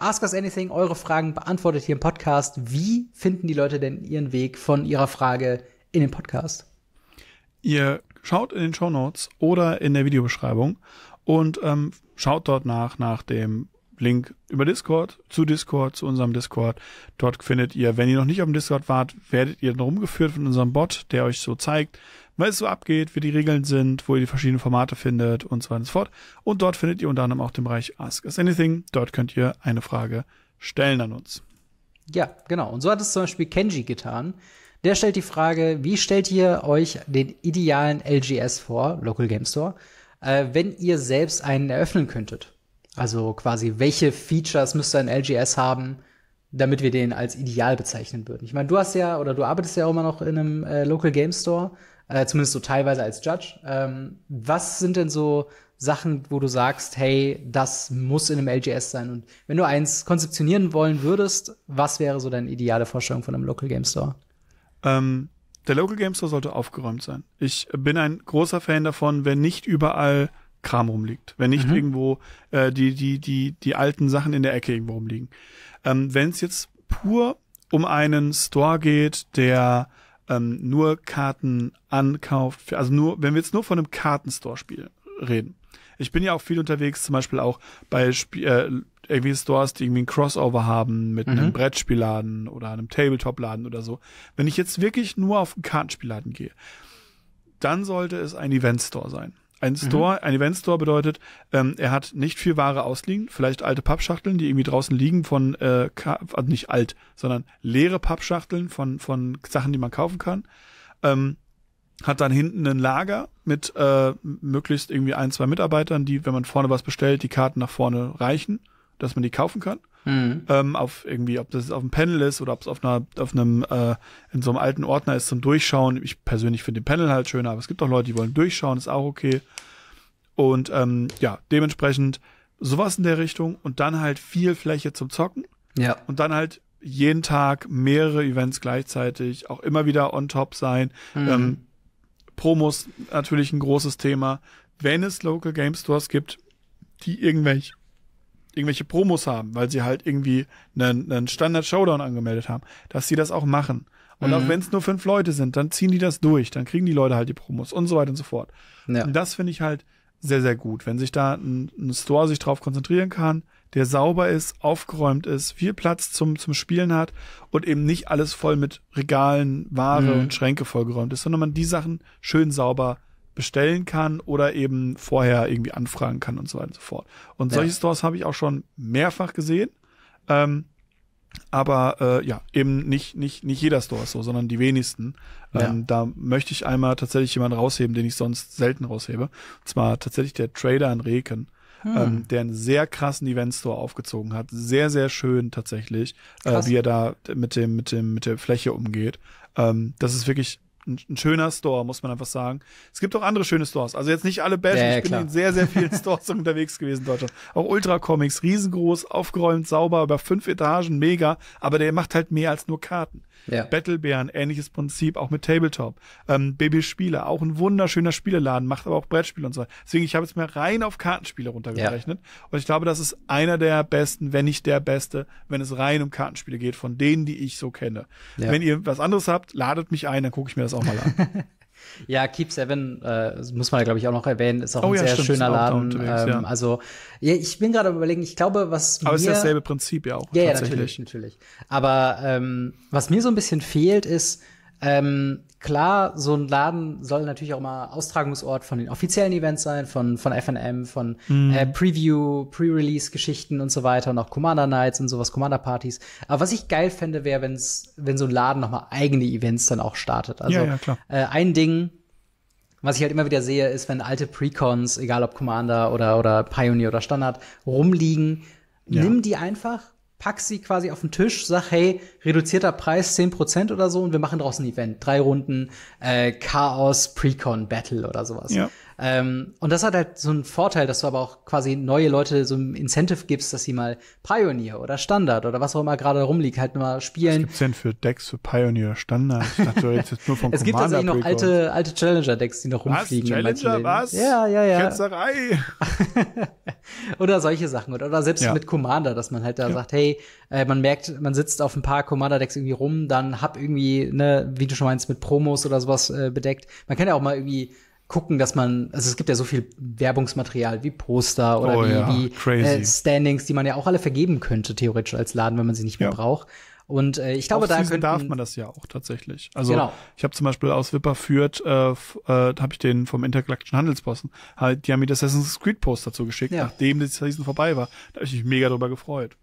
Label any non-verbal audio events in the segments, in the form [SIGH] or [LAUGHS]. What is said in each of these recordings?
Ask Us Anything, eure Fragen beantwortet hier im Podcast. Wie finden die Leute denn ihren Weg von ihrer Frage in den Podcast? Ihr schaut in den Show Notes oder in der Videobeschreibung und ähm, schaut dort nach, nach dem Link über Discord, zu Discord, zu unserem Discord. Dort findet ihr, wenn ihr noch nicht auf dem Discord wart, werdet ihr dann rumgeführt von unserem Bot, der euch so zeigt, was so abgeht, wie die Regeln sind, wo ihr die verschiedenen Formate findet und so weiter und so fort. Und dort findet ihr unter anderem auch den Bereich Ask Us Anything. Dort könnt ihr eine Frage stellen an uns. Ja, genau. Und so hat es zum Beispiel Kenji getan. Der stellt die Frage, wie stellt ihr euch den idealen LGS vor, Local Game Store, äh, wenn ihr selbst einen eröffnen könntet? Also quasi, welche Features müsste ein LGS haben, damit wir den als ideal bezeichnen würden? Ich meine, du hast ja oder du arbeitest ja auch immer noch in einem äh, Local Game Store äh, zumindest so teilweise als Judge. Ähm, was sind denn so Sachen, wo du sagst, hey, das muss in einem LGS sein? Und wenn du eins konzeptionieren wollen würdest, was wäre so deine ideale Vorstellung von einem Local Game Store? Ähm, der Local Game Store sollte aufgeräumt sein. Ich bin ein großer Fan davon, wenn nicht überall Kram rumliegt, wenn nicht mhm. irgendwo äh, die, die, die, die alten Sachen in der Ecke irgendwo rumliegen. Ähm, wenn es jetzt pur um einen Store geht, der ähm, nur Karten ankauft, für, also nur, wenn wir jetzt nur von einem Kartenstore spiel reden. Ich bin ja auch viel unterwegs, zum Beispiel auch bei Sp äh, irgendwie Stores, die irgendwie ein Crossover haben mit mhm. einem Brettspielladen oder einem Tabletop-Laden oder so. Wenn ich jetzt wirklich nur auf einen Kartenspielladen gehe, dann sollte es ein Event-Store sein. Ein mhm. Store, mhm. ein Event Store bedeutet, ähm, er hat nicht viel Ware ausliegen, vielleicht alte Pappschachteln, die irgendwie draußen liegen von, äh, also nicht alt, sondern leere Pappschachteln von, von Sachen, die man kaufen kann. Ähm, hat dann hinten ein Lager mit äh, möglichst irgendwie ein, zwei Mitarbeitern, die, wenn man vorne was bestellt, die Karten nach vorne reichen, dass man die kaufen kann. Mhm. Ähm, auf irgendwie, ob das auf dem Panel ist oder ob es auf einer, auf einem, äh, in so einem alten Ordner ist zum Durchschauen. Ich persönlich finde den Panel halt schöner, aber es gibt auch Leute, die wollen durchschauen, ist auch okay. Und ähm, ja, dementsprechend sowas in der Richtung und dann halt viel Fläche zum Zocken. Ja. Und dann halt jeden Tag mehrere Events gleichzeitig, auch immer wieder on top sein. Mhm. Ähm, Promos natürlich ein großes Thema. Wenn es Local Game Stores gibt, die irgendwelche irgendwelche Promos haben, weil sie halt irgendwie einen, einen Standard-Showdown angemeldet haben, dass sie das auch machen. Und mhm. auch wenn es nur fünf Leute sind, dann ziehen die das durch, dann kriegen die Leute halt die Promos und so weiter und so fort. Ja. Und das finde ich halt sehr, sehr gut. Wenn sich da ein, ein Store sich drauf konzentrieren kann, der sauber ist, aufgeräumt ist, viel Platz zum, zum Spielen hat und eben nicht alles voll mit Regalen, Ware mhm. und Schränke vollgeräumt ist, sondern man die Sachen schön sauber bestellen kann oder eben vorher irgendwie anfragen kann und so weiter und so fort. Und solche Stores habe ich auch schon mehrfach gesehen. Ähm, aber äh, ja, eben nicht, nicht, nicht jeder Store ist so, sondern die wenigsten. Ähm, ja. Da möchte ich einmal tatsächlich jemanden rausheben, den ich sonst selten raushebe. Und zwar tatsächlich der Trader in Reken. Hm. Ähm, der einen sehr krassen Event Store aufgezogen hat. Sehr, sehr schön tatsächlich, äh, wie er da mit dem, mit dem, mit der Fläche umgeht. Ähm, das ist wirklich ein, ein, schöner Store, muss man einfach sagen. Es gibt auch andere schöne Stores. Also jetzt nicht alle Bash, Ja, ja, ich bin in sehr, sehr vielen [LAUGHS] Stores unterwegs gewesen in Deutschland. Auch Ultra Comics, riesengroß, aufgeräumt, sauber, über fünf Etagen, mega. Aber der macht halt mehr als nur Karten. Ja. Battlebären, ähnliches Prinzip, auch mit Tabletop. Ähm, BB Spiele, auch ein wunderschöner Spieleladen, macht aber auch Brettspiele und so. Deswegen, ich habe jetzt mir rein auf Kartenspiele runtergerechnet. Ja. Und ich glaube, das ist einer der besten, wenn nicht der beste, wenn es rein um Kartenspiele geht, von denen, die ich so kenne. Ja. Wenn ihr was anderes habt, ladet mich ein, dann gucke ich mir das auch mal an. [LAUGHS] Ja, Keep Seven äh, muss man ja, glaube ich, auch noch erwähnen. Ist auch oh, ein ja, sehr stimmt, schöner Laden. Ähm, ja. Also, ja, ich bin gerade überlegen, ich glaube, was Aber mir, ist dasselbe Prinzip ja auch. Ja, Ja, natürlich, natürlich. Aber ähm, was mir so ein bisschen fehlt, ist, ähm, klar, so ein Laden soll natürlich auch mal Austragungsort von den offiziellen Events sein, von, von FNM, von mm. äh, Preview, Pre-Release-Geschichten und so weiter und auch Commander Nights und sowas, Commander-Partys. Aber was ich geil fände, wäre, wenn's, wenn so ein Laden nochmal eigene Events dann auch startet. Also ja, ja, klar. Äh, ein Ding, was ich halt immer wieder sehe, ist, wenn alte Precons, egal ob Commander oder, oder Pioneer oder Standard, rumliegen, ja. nimm die einfach pack sie quasi auf den Tisch, sag, hey, reduzierter Preis, 10% oder so, und wir machen draußen ein Event. Drei Runden äh, Chaos Precon Battle oder sowas. Ja. Ähm, und das hat halt so einen Vorteil, dass du aber auch quasi neue Leute so ein Incentive gibst, dass sie mal Pioneer oder Standard oder was auch immer gerade rumliegt, halt mal spielen. Was gibt's denn für Decks für Pioneer Standard? Ich dachte, [LAUGHS] jetzt nur vom es gibt tatsächlich noch alte, alte Challenger-Decks, die noch rumfliegen. Was? Challenger, was? Ja, ja, ja. Ketzerei. [LAUGHS] oder solche Sachen. Oder, selbst ja. mit Commander, dass man halt da ja. sagt, hey, äh, man merkt, man sitzt auf ein paar Commander-Decks irgendwie rum, dann hab irgendwie, ne, wie du schon meinst, mit Promos oder sowas äh, bedeckt. Man kann ja auch mal irgendwie gucken, dass man, also es gibt ja so viel Werbungsmaterial wie Poster oder oh, wie, ja. wie äh, Standings, die man ja auch alle vergeben könnte, theoretisch als Laden, wenn man sie nicht mehr ja. braucht. Und äh, ich glaube, da könnten, darf man das ja auch tatsächlich. Also genau. ich habe zum Beispiel aus Wipper führt, äh, äh, habe ich den vom Intergalactischen Handelsposten, halt, die haben mir das Assassin's Creed Post dazu geschickt, ja. nachdem die Season vorbei war. Da habe ich mich mega drüber gefreut.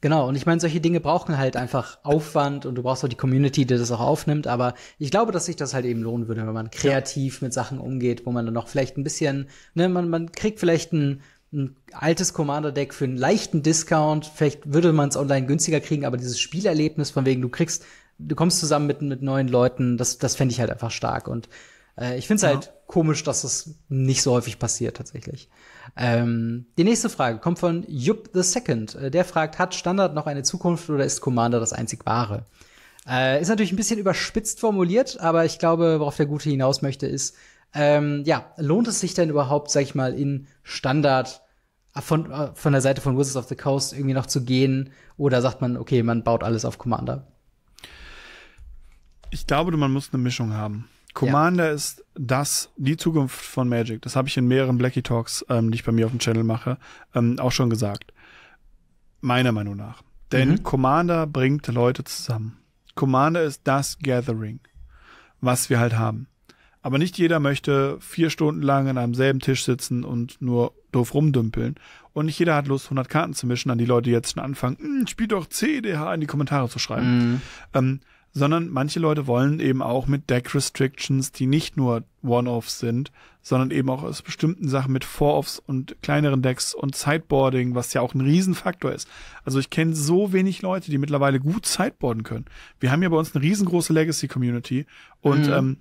Genau, und ich meine, solche Dinge brauchen halt einfach Aufwand und du brauchst auch die Community, die das auch aufnimmt, aber ich glaube, dass sich das halt eben lohnen würde, wenn man kreativ mit Sachen umgeht, wo man dann noch vielleicht ein bisschen, ne, man, man kriegt vielleicht ein, ein altes Commander-Deck für einen leichten Discount, vielleicht würde man es online günstiger kriegen, aber dieses Spielerlebnis von wegen, du kriegst, du kommst zusammen mit, mit neuen Leuten, das, das fände ich halt einfach stark und äh, ich finde es ja. halt komisch, dass das nicht so häufig passiert tatsächlich. Ähm, die nächste Frage kommt von Jupp the Second. Äh, der fragt, hat Standard noch eine Zukunft oder ist Commander das einzig wahre? Äh, ist natürlich ein bisschen überspitzt formuliert, aber ich glaube, worauf der Gute hinaus möchte, ist, ähm, ja, lohnt es sich denn überhaupt, sag ich mal, in Standard äh, von, äh, von der Seite von Wizards of the Coast irgendwie noch zu gehen? Oder sagt man, okay, man baut alles auf Commander? Ich glaube, man muss eine Mischung haben. Commander ja. ist das, die Zukunft von Magic. Das habe ich in mehreren Blackie Talks, ähm, die ich bei mir auf dem Channel mache, ähm, auch schon gesagt. Meiner Meinung nach. Denn mhm. Commander bringt Leute zusammen. Commander ist das Gathering, was wir halt haben. Aber nicht jeder möchte vier Stunden lang an einem selben Tisch sitzen und nur doof rumdümpeln. Und nicht jeder hat Lust, 100 Karten zu mischen, an die Leute jetzt schon anfangen, hm, spiel doch CDH in die Kommentare zu schreiben. Mhm. Ähm, sondern manche Leute wollen eben auch mit Deck Restrictions, die nicht nur One-Offs sind, sondern eben auch aus bestimmten Sachen mit Four-Offs und kleineren Decks und Sideboarding, was ja auch ein Riesenfaktor ist. Also ich kenne so wenig Leute, die mittlerweile gut Sideboarden können. Wir haben ja bei uns eine riesengroße Legacy-Community und mhm. ähm,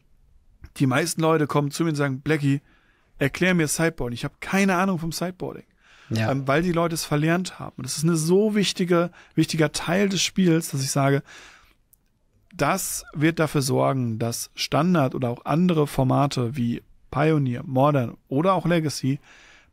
die meisten Leute kommen zu mir und sagen, Blackie, erklär mir Sideboarding. Ich habe keine Ahnung vom Sideboarding. Ja. Ähm, weil die Leute es verlernt haben. Und das ist eine so wichtige, wichtiger Teil des Spiels, dass ich sage, das wird dafür sorgen, dass Standard oder auch andere Formate wie Pioneer, Modern oder auch Legacy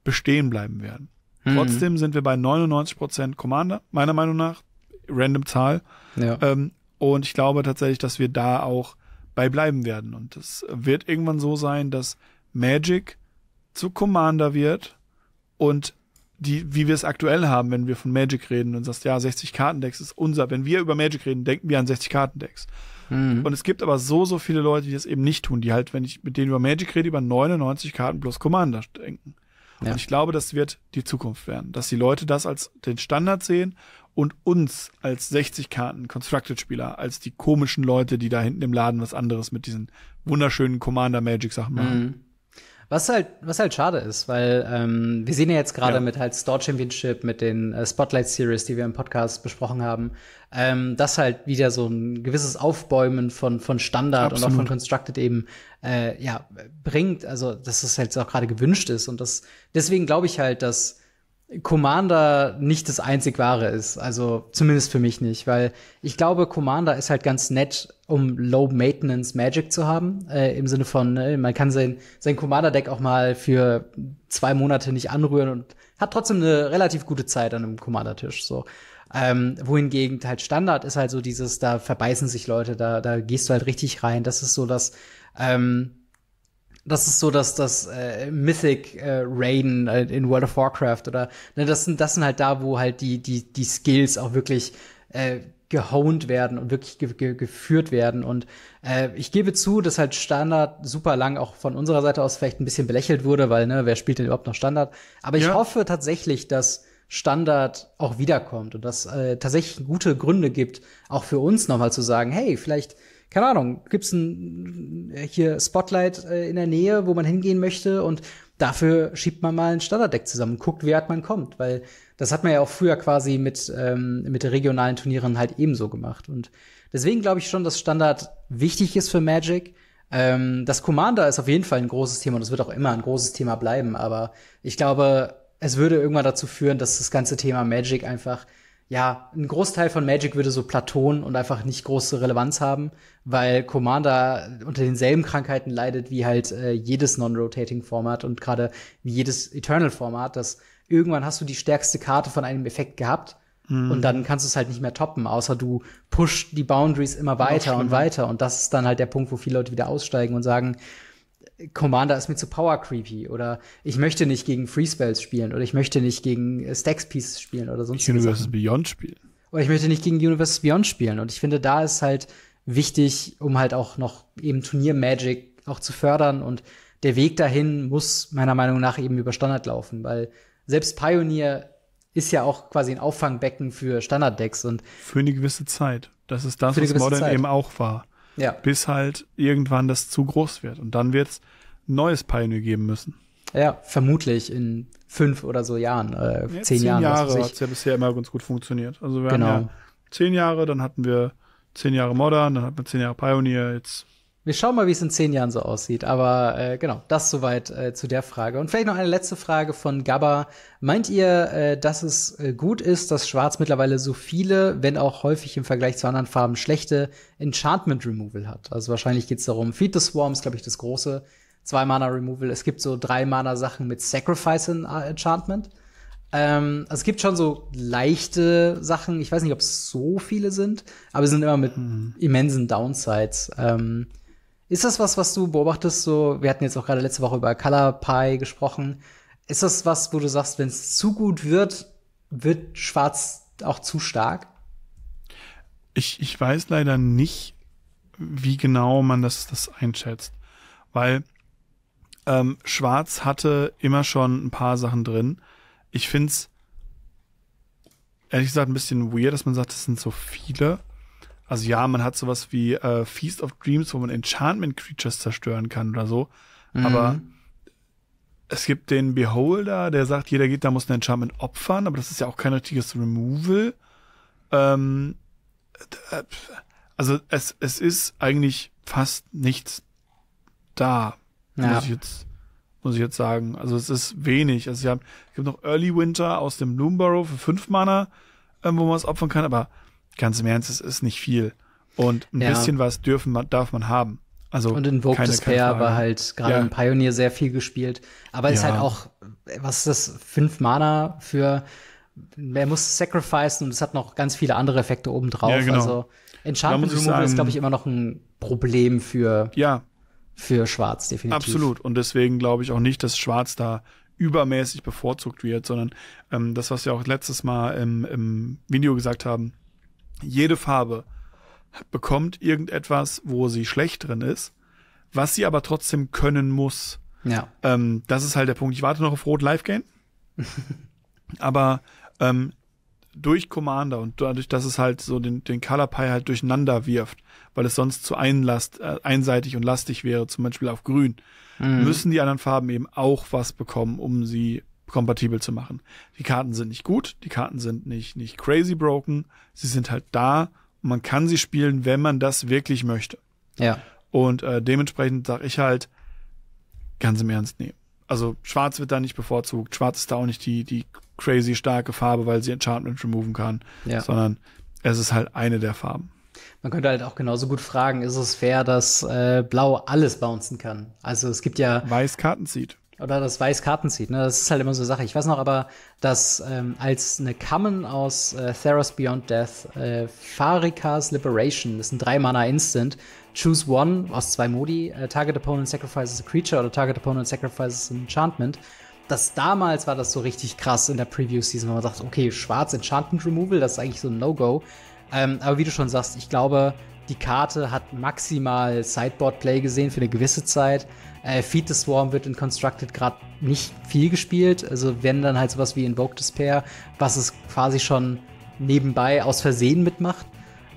bestehen bleiben werden. Mhm. Trotzdem sind wir bei 99% Commander, meiner Meinung nach, random Zahl. Ja. Ähm, und ich glaube tatsächlich, dass wir da auch bei bleiben werden. Und es wird irgendwann so sein, dass Magic zu Commander wird und die, wie wir es aktuell haben, wenn wir von Magic reden und sagst, ja, 60 Kartendecks ist unser. Wenn wir über Magic reden, denken wir an 60 Kartendecks. Mhm. Und es gibt aber so, so viele Leute, die das eben nicht tun, die halt, wenn ich mit denen über Magic rede, über 99 Karten plus Commander denken. Ja. Und ich glaube, das wird die Zukunft werden, dass die Leute das als den Standard sehen und uns als 60 Karten Constructed Spieler, als die komischen Leute, die da hinten im Laden was anderes mit diesen wunderschönen Commander Magic Sachen machen. Mhm. Was halt, was halt schade ist, weil ähm, wir sehen ja jetzt gerade ja. mit halt Store Championship, mit den äh, Spotlight Series, die wir im Podcast besprochen haben, ähm, dass halt wieder so ein gewisses Aufbäumen von, von Standard Absolut. und auch von Constructed eben äh, ja, bringt. Also, dass es halt auch gerade gewünscht ist. Und das deswegen glaube ich halt, dass Commander nicht das einzig wahre ist. Also zumindest für mich nicht, weil ich glaube, Commander ist halt ganz nett, um Low Maintenance Magic zu haben. Äh, Im Sinne von, ne, man kann sein, sein Commander-Deck auch mal für zwei Monate nicht anrühren und hat trotzdem eine relativ gute Zeit an einem Commander-Tisch. So. Ähm, wohingegen halt Standard ist halt so dieses, da verbeißen sich Leute, da, da gehst du halt richtig rein. Das ist so das, ähm, das ist so, dass das äh, Mythic äh, Raiden äh, in World of Warcraft oder ne, das sind das sind halt da, wo halt die die die Skills auch wirklich äh, gehoned werden und wirklich ge ge geführt werden. Und äh, ich gebe zu, dass halt Standard super lang auch von unserer Seite aus vielleicht ein bisschen belächelt wurde, weil, ne, wer spielt denn überhaupt noch Standard? Aber ja. ich hoffe tatsächlich, dass Standard auch wiederkommt und dass äh, tatsächlich gute Gründe gibt, auch für uns nochmal zu sagen, hey, vielleicht keine Ahnung, gibt's ein äh, hier Spotlight äh, in der Nähe, wo man hingehen möchte und dafür schiebt man mal ein Standarddeck zusammen guckt, wie weit man kommt, weil das hat man ja auch früher quasi mit ähm, mit regionalen Turnieren halt ebenso gemacht und deswegen glaube ich schon, dass Standard wichtig ist für Magic. Ähm, das Commander ist auf jeden Fall ein großes Thema und es wird auch immer ein großes Thema bleiben, aber ich glaube, es würde irgendwann dazu führen, dass das ganze Thema Magic einfach ja, ein Großteil von Magic würde so platon und einfach nicht große Relevanz haben, weil Commander unter denselben Krankheiten leidet wie halt äh, jedes Non-Rotating-Format und gerade wie jedes Eternal-Format, dass irgendwann hast du die stärkste Karte von einem Effekt gehabt mhm. und dann kannst du es halt nicht mehr toppen, außer du pusht die Boundaries immer weiter und weiter und das ist dann halt der Punkt, wo viele Leute wieder aussteigen und sagen, Commander ist mir zu power creepy oder ich möchte nicht gegen Free Spells spielen oder ich möchte nicht gegen äh, Stacks Pieces spielen oder sonst Universes Beyond spielen. Oder ich möchte nicht gegen Universes Beyond spielen und ich finde da ist halt wichtig, um halt auch noch eben Turnier Magic auch zu fördern und der Weg dahin muss meiner Meinung nach eben über Standard laufen, weil selbst Pioneer ist ja auch quasi ein Auffangbecken für Standard Decks und für eine gewisse Zeit. Das ist das, was Modern Zeit. eben auch war. Ja. Bis halt irgendwann das zu groß wird. Und dann wird es neues Pioneer geben müssen. Ja, vermutlich in fünf oder so Jahren, äh, ja, zehn, zehn Jahren. Jahre hat es ja bisher immer ganz gut funktioniert. Also wir genau. haben ja zehn Jahre, dann hatten wir zehn Jahre Modern, dann hatten wir zehn Jahre Pioneer, jetzt wir schauen mal, wie es in zehn Jahren so aussieht. Aber äh, genau, das soweit äh, zu der Frage. Und vielleicht noch eine letzte Frage von Gabba. Meint ihr, äh, dass es äh, gut ist, dass Schwarz mittlerweile so viele, wenn auch häufig im Vergleich zu anderen Farben schlechte Enchantment Removal hat? Also wahrscheinlich geht's darum, Feed the Swarm ist, glaube ich, das große zwei Mana Removal. Es gibt so drei Mana Sachen mit Sacrifice in äh, Enchantment. Ähm, also es gibt schon so leichte Sachen. Ich weiß nicht, ob es so viele sind, aber sie sind immer mit mhm. immensen Downsides. Ähm, ist das was, was du beobachtest? So, wir hatten jetzt auch gerade letzte Woche über Color Pie gesprochen. Ist das was, wo du sagst, wenn es zu gut wird, wird Schwarz auch zu stark? Ich, ich weiß leider nicht, wie genau man das, das einschätzt. Weil ähm, Schwarz hatte immer schon ein paar Sachen drin. Ich find's ehrlich gesagt ein bisschen weird, dass man sagt, es sind so viele. Also ja, man hat sowas wie äh, Feast of Dreams, wo man Enchantment Creatures zerstören kann oder so. Mhm. Aber es gibt den Beholder, der sagt, jeder geht, da muss ein Enchantment opfern, aber das ist ja auch kein richtiges Removal. Ähm, äh, also es, es ist eigentlich fast nichts da. Ja. Muss ich jetzt muss ich jetzt sagen. Also es ist wenig. Also sie es gibt noch Early Winter aus dem Bloomborough für fünf Mana, ähm, wo man es opfern kann, aber ganz im Ernst, es ist nicht viel. Und ein ja. bisschen was dürfen man, darf man haben. Also und in Vogue Despair war halt gerade ja. im Pioneer sehr viel gespielt. Aber ja. ist halt auch, was ist das, fünf Mana für, er muss sacrificen und es hat noch ganz viele andere Effekte obendrauf. Ja, genau. Also Enchantment Removal ist, glaube ich, immer noch ein Problem für, ja. für Schwarz, definitiv. Absolut. Und deswegen glaube ich auch nicht, dass Schwarz da übermäßig bevorzugt wird, sondern ähm, das, was wir auch letztes Mal im, im Video gesagt haben, jede Farbe bekommt irgendetwas, wo sie schlecht drin ist, was sie aber trotzdem können muss. Ja. Ähm, das ist halt der Punkt. Ich warte noch auf Rot Live Gain. [LAUGHS] aber ähm, durch Commander und dadurch, dass es halt so den, den Color Pie halt durcheinander wirft, weil es sonst zu einlast, äh, einseitig und lastig wäre, zum Beispiel auf Grün, mhm. müssen die anderen Farben eben auch was bekommen, um sie kompatibel zu machen. Die Karten sind nicht gut, die Karten sind nicht, nicht crazy broken, sie sind halt da und man kann sie spielen, wenn man das wirklich möchte. Ja. Und äh, dementsprechend sage ich halt, ganz im Ernst, nee. Also schwarz wird da nicht bevorzugt, schwarz ist da auch nicht die, die crazy starke Farbe, weil sie Enchantment removen kann, ja. sondern es ist halt eine der Farben. Man könnte halt auch genauso gut fragen, ist es fair, dass äh, Blau alles bouncen kann? Also es gibt ja. Weiß Karten zieht. Oder das weiß Karten zieht, ne? Das ist halt immer so eine Sache. Ich weiß noch aber, dass ähm, als eine Common aus äh, Theros Beyond Death, äh, Farikas Liberation, das ist ein 3-Mana-Instant, choose one aus zwei Modi, äh, Target Opponent sacrifices a creature oder Target Opponent sacrifices an Enchantment. Das damals war das so richtig krass in der Preview-Season, wenn man sagt, okay, schwarz Enchantment Removal, das ist eigentlich so ein No-Go. Ähm, aber wie du schon sagst, ich glaube, die Karte hat maximal Sideboard-Play gesehen für eine gewisse Zeit. Äh, Feed the Swarm wird in Constructed gerade nicht viel gespielt. Also wenn dann halt sowas wie Invoke Despair, was es quasi schon nebenbei aus Versehen mitmacht.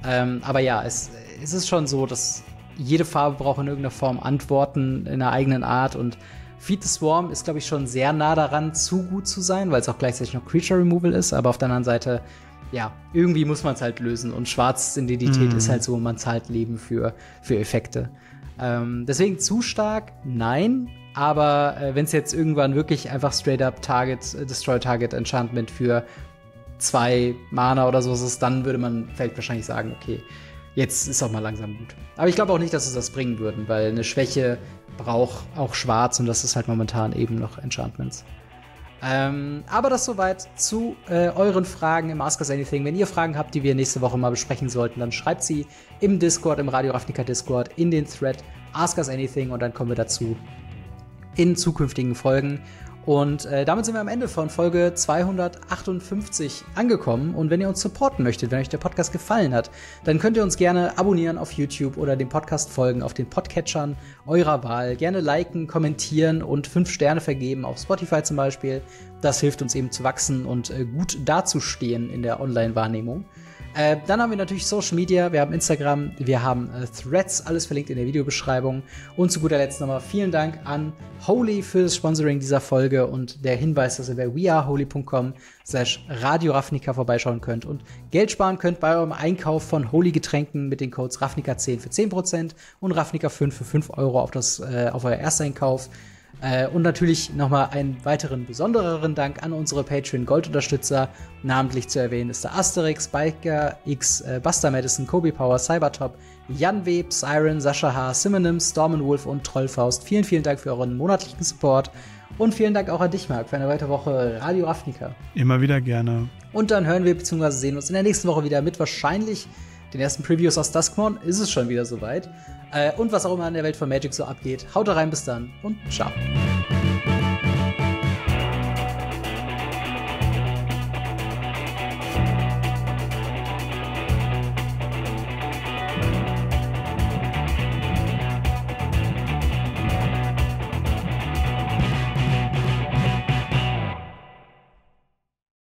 Ähm, aber ja, es, es ist schon so, dass jede Farbe braucht in irgendeiner Form Antworten in einer eigenen Art und Feed the Swarm ist, glaube ich, schon sehr nah daran, zu gut zu sein, weil es auch gleichzeitig noch Creature Removal ist, aber auf der anderen Seite ja, irgendwie muss man es halt lösen. Und Schwarz Identität mm. ist halt so, man zahlt Leben für, für Effekte. Ähm, deswegen zu stark, nein. Aber äh, wenn es jetzt irgendwann wirklich einfach straight up Target, äh, Destroy Target Enchantment für zwei Mana oder so ist, dann würde man vielleicht wahrscheinlich sagen, okay, jetzt ist auch mal langsam gut. Aber ich glaube auch nicht, dass es das bringen würden, weil eine Schwäche braucht auch Schwarz und das ist halt momentan eben noch Enchantments. Ähm, aber das soweit zu äh, euren Fragen im Ask Us Anything. Wenn ihr Fragen habt, die wir nächste Woche mal besprechen sollten, dann schreibt sie im Discord, im Radio Rafnica Discord, in den Thread Ask Us Anything und dann kommen wir dazu in zukünftigen Folgen. Und äh, damit sind wir am Ende von Folge 258 angekommen. Und wenn ihr uns supporten möchtet, wenn euch der Podcast gefallen hat, dann könnt ihr uns gerne abonnieren auf YouTube oder dem Podcast folgen auf den Podcatchern eurer Wahl. Gerne liken, kommentieren und fünf Sterne vergeben auf Spotify zum Beispiel. Das hilft uns eben zu wachsen und äh, gut dazustehen in der Online-Wahrnehmung. Äh, dann haben wir natürlich Social Media, wir haben Instagram, wir haben äh, Threads, alles verlinkt in der Videobeschreibung. Und zu guter Letzt nochmal vielen Dank an Holy für das Sponsoring dieser Folge und der Hinweis, dass ihr bei weareholy.com slash Radio Ravnica vorbeischauen könnt und Geld sparen könnt bei eurem Einkauf von Holy Getränken mit den Codes Ravnica 10 für 10% und Ravnica 5 für 5 Euro auf, das, äh, auf euer Ersteinkauf. Äh, und natürlich nochmal einen weiteren besondereren Dank an unsere Patreon-Gold-Unterstützer. Namentlich zu erwähnen ist der Asterix, Biker X, äh, Buster Madison, Kobe Power, Cybertop, Jan Web, Siren, Sascha H., Simonim, Stormenwolf und Trollfaust. Vielen, vielen Dank für euren monatlichen Support. Und vielen Dank auch an dich, Marc, für eine weitere Woche Radio Afnika. Immer wieder gerne. Und dann hören wir bzw. sehen uns in der nächsten Woche wieder mit wahrscheinlich den ersten Previews aus Duskmon ist es schon wieder soweit. Äh, und was auch immer in der Welt von Magic so abgeht. Haut rein, bis dann und ciao.